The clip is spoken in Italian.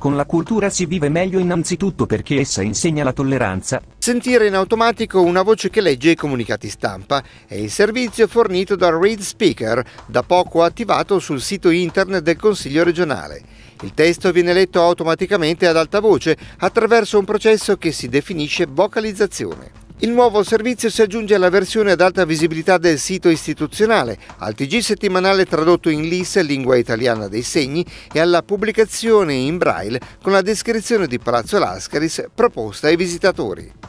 Con la cultura si vive meglio innanzitutto perché essa insegna la tolleranza. Sentire in automatico una voce che legge i comunicati stampa è il servizio fornito dal Read Speaker, da poco attivato sul sito internet del Consiglio regionale. Il testo viene letto automaticamente ad alta voce attraverso un processo che si definisce vocalizzazione. Il nuovo servizio si aggiunge alla versione ad alta visibilità del sito istituzionale, al TG settimanale tradotto in LIS, lingua italiana dei segni, e alla pubblicazione in braille con la descrizione di Palazzo Lascaris proposta ai visitatori.